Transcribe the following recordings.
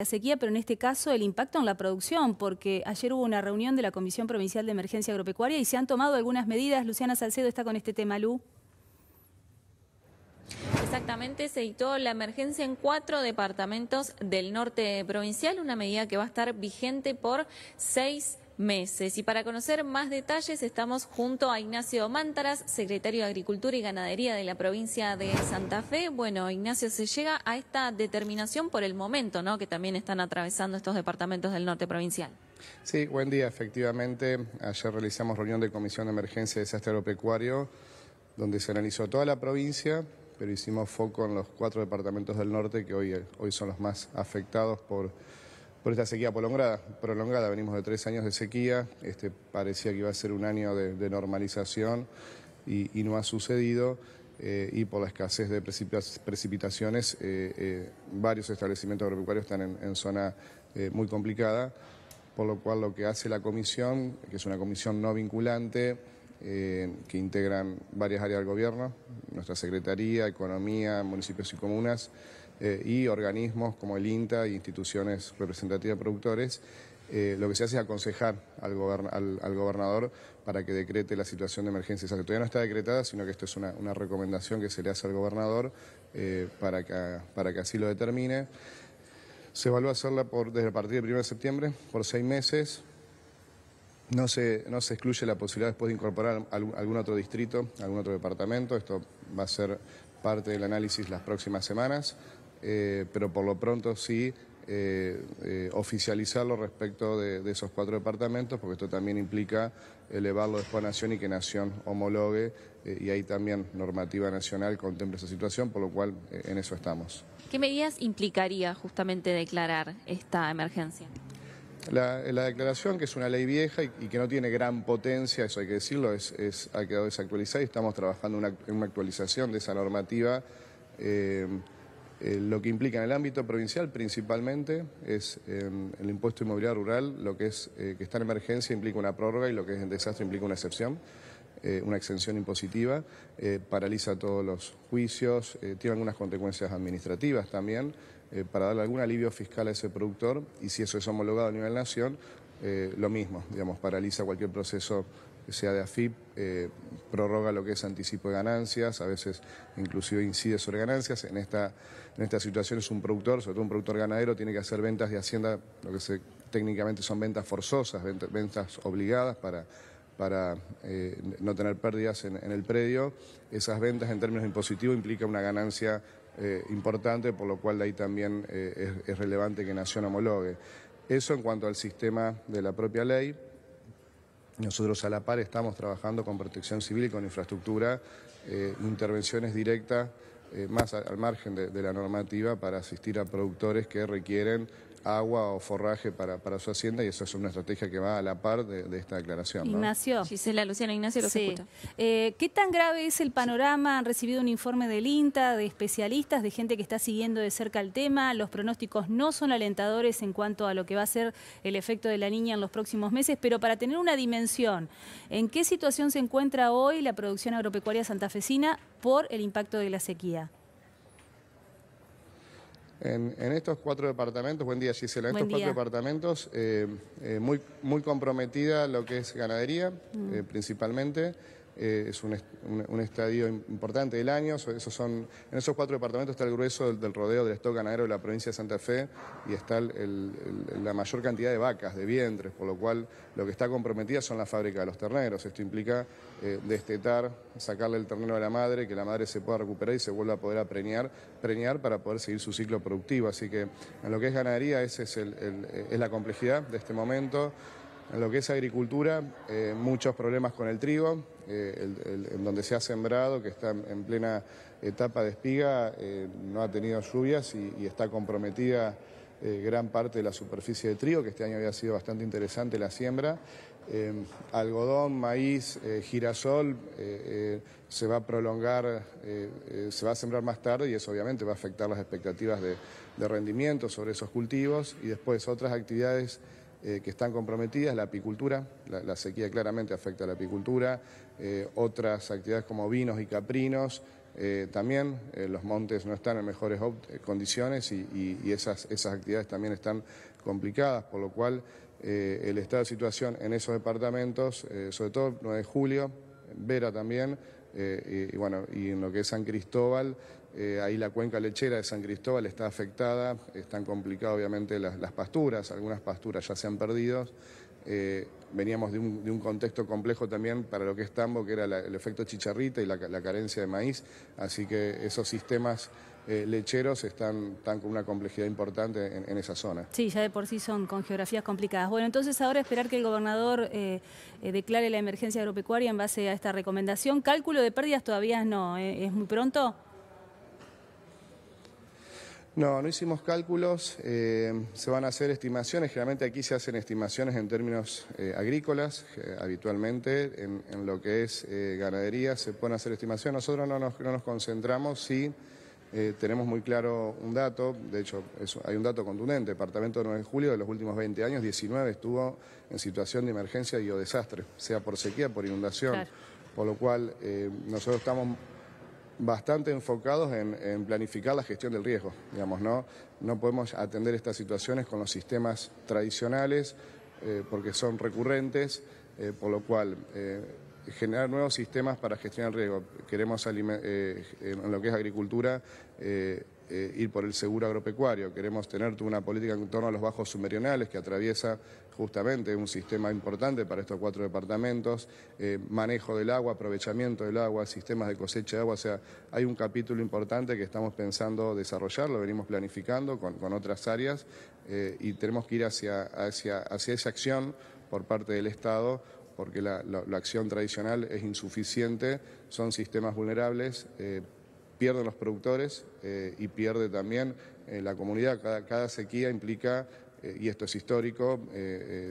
La sequía, pero en este caso el impacto en la producción, porque ayer hubo una reunión de la Comisión Provincial de Emergencia Agropecuaria y se han tomado algunas medidas. Luciana Salcedo está con este tema, Lu. Exactamente, se editó la emergencia en cuatro departamentos del norte provincial, una medida que va a estar vigente por seis meses. Y para conocer más detalles estamos junto a Ignacio Mántaras, secretario de Agricultura y Ganadería de la provincia de Santa Fe. Bueno, Ignacio, se llega a esta determinación por el momento, ¿no?, que también están atravesando estos departamentos del norte provincial. Sí, buen día. Efectivamente, ayer realizamos reunión de Comisión de Emergencia y Desastre Agropecuario, donde se analizó toda la provincia, pero hicimos foco en los cuatro departamentos del norte que hoy, hoy son los más afectados por por esta sequía prolongada. prolongada. Venimos de tres años de sequía, este, parecía que iba a ser un año de, normalización y, no ha sucedido. Eh, y por la escasez de precipitaciones, eh, eh, varios establecimientos agropecuarios están en zona muy complicada, por lo cual lo que hace la comisión, que es una comisión no vinculante, que integran varias áreas del gobierno, nuestra Secretaría, Economía, municipios y comunas, eh, y organismos como el INTA e instituciones representativas de productores, eh, lo que se hace es aconsejar al, gobernador para que decrete la situación de emergencia que Todavía no está decretada, sino que esto es una, recomendación que se le hace al gobernador eh, para, que, así lo determine. Se evalúa hacerla desde el partir del 1 de septiembre por seis meses. No se, excluye la posibilidad después de incorporar algún otro distrito, algún otro departamento. Esto va a ser parte del análisis las próximas semanas. Eh, pero por lo pronto sí eh, eh, oficializarlo respecto de, esos cuatro departamentos, porque esto también implica elevarlo después a Nación y que Nación homologue, y ahí también normativa nacional contempla esa situación, por lo cual en eso estamos. ¿Qué medidas implicaría justamente declarar esta emergencia? La, declaración, que es una ley vieja y, que no tiene gran potencia, eso hay que decirlo, es, ha quedado desactualizada y estamos trabajando en una actualización de esa normativa. Eh, lo que implica en el ámbito provincial principalmente es em, el impuesto inmobiliario rural, lo que es eh, que está en emergencia implica una prórroga y lo que es en desastre implica una excepción, eh, una exención impositiva, paraliza todos los juicios, tiene algunas consecuencias administrativas también para darle algún alivio fiscal a ese productor y si eso es homologado a nivel nación, lo mismo, digamos, paraliza cualquier proceso que sea de AFIP, eh, prorroga lo que es anticipo de ganancias, a veces inclusive incide sobre ganancias. En esta, en esta situación es un productor, sobre todo un productor ganadero, tiene que hacer ventas de hacienda, lo que se, técnicamente son ventas forzosas, ventas, obligadas para para eh, no tener pérdidas en, el predio. Esas ventas en términos impositivos implica una ganancia eh, importante, por lo cual de ahí también es, es relevante que Nación homologue. Eso en cuanto al sistema de la propia ley. Nosotros a la par estamos trabajando con protección civil y con infraestructura, eh, intervenciones directas eh, más al margen de, la normativa para asistir a productores que requieren agua o forraje para, su hacienda y eso es una estrategia que va a la par de, esta declaración. ¿no? Ignacio. la Luciana, Ignacio lo sí. Eh, ¿Qué tan grave es el panorama? ¿Han recibido un informe del INTA, de especialistas, de gente que está siguiendo de cerca el tema? Los pronósticos no son alentadores en cuanto a lo que va a ser el efecto de la niña en los próximos meses, pero para tener una dimensión, ¿en qué situación se encuentra hoy la producción agropecuaria santafesina por el impacto de la sequía? En, en, estos cuatro departamentos, buen día Gisela, en estos cuatro departamentos eh, eh, muy, muy comprometida lo que es ganadería, mm. eh, principalmente, eh, es un, estadio importante del año. Esos son, en esos cuatro departamentos está el grueso del, rodeo del stock ganadero de la provincia de Santa Fe y está la mayor cantidad de vacas, de vientres, por lo cual lo que está comprometida son la fábrica de los terneros. Esto implica eh, destetar, sacarle el ternero a la madre, que la madre se pueda recuperar y se vuelva a poder apreñar, preñar para poder seguir su ciclo productivo. Así que en lo que es ganadería, esa eh, es la complejidad de este momento. En lo que es agricultura, eh, muchos problemas con el trigo, eh, en donde se ha sembrado, que está en plena etapa de espiga, eh, no ha tenido lluvias y, está comprometida gran parte de la superficie de trigo, que este año había sido bastante interesante la siembra. algodón, maíz, girasol, se va a prolongar, se va a sembrar más tarde y eso obviamente va a afectar las expectativas de, de rendimiento sobre esos cultivos y después otras actividades eh, que están comprometidas, la apicultura, la, sequía claramente afecta a la apicultura, eh, otras actividades como vinos y caprinos, eh, también los montes no están en mejores condiciones y, esas, esas, actividades también están complicadas, por lo cual el estado de situación en esos departamentos, sobre todo 9 de julio, Vera también, y bueno, y en lo que es San Cristóbal, eh, ahí la cuenca lechera de San Cristóbal está afectada, están complicadas obviamente las, pasturas, algunas pasturas ya se han perdido. Eh, veníamos de un, contexto complejo también para lo que es tambo, que era el efecto chicharrita y la, carencia de maíz, así que esos sistemas eh, lecheros están, con una complejidad importante en, esa zona. Sí, ya de por sí son con geografías complicadas. Bueno, entonces ahora esperar que el gobernador declare la emergencia agropecuaria en base a esta recomendación. Cálculo de pérdidas todavía no, es muy pronto. No, no hicimos cálculos, eh, se van a hacer estimaciones, generalmente aquí se hacen estimaciones en términos eh, agrícolas, eh, habitualmente en, lo que es ganadería se pueden hacer estimaciones, nosotros no nos, nos concentramos, si tenemos muy claro un dato, de hecho hay un dato contundente, Departamento 9 de Julio de los últimos 20 años, 19 estuvo en situación de emergencia y o desastre, sea por sequía, por inundación, por lo cual nosotros estamos bastante enfocados en, planificar la gestión del riesgo. Digamos, ¿no? no podemos atender estas situaciones con los sistemas tradicionales eh, porque son recurrentes, eh, por lo cual eh, generar nuevos sistemas para gestionar el riesgo. Queremos en lo que es agricultura eh, ir por el seguro agropecuario, queremos tener una política en torno a los bajos submerionales que atraviesa justamente un sistema importante para estos cuatro departamentos, eh, manejo del agua, aprovechamiento del agua, sistemas de cosecha de agua, o sea, hay un capítulo importante que estamos pensando desarrollar, lo venimos planificando con, otras áreas eh, y tenemos que ir hacia, hacia, hacia esa acción por parte del Estado porque la acción tradicional es insuficiente, son sistemas vulnerables pierden los productores eh, y pierde también eh, la comunidad. Cada, sequía implica, eh, y esto es histórico,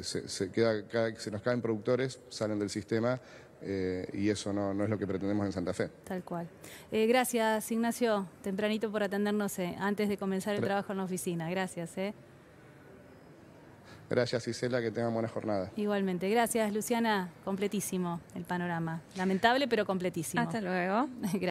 se, queda, se nos caen productores, salen del sistema y eso no, no, es lo que pretendemos en Santa Fe. Tal cual. gracias, Ignacio, tempranito por atendernos antes de comenzar el trabajo en la oficina. Gracias. Gracias, Isela, que tengan buena jornada. Igualmente. Gracias, Luciana. Completísimo el panorama. Lamentable, pero completísimo. Hasta luego. gracias.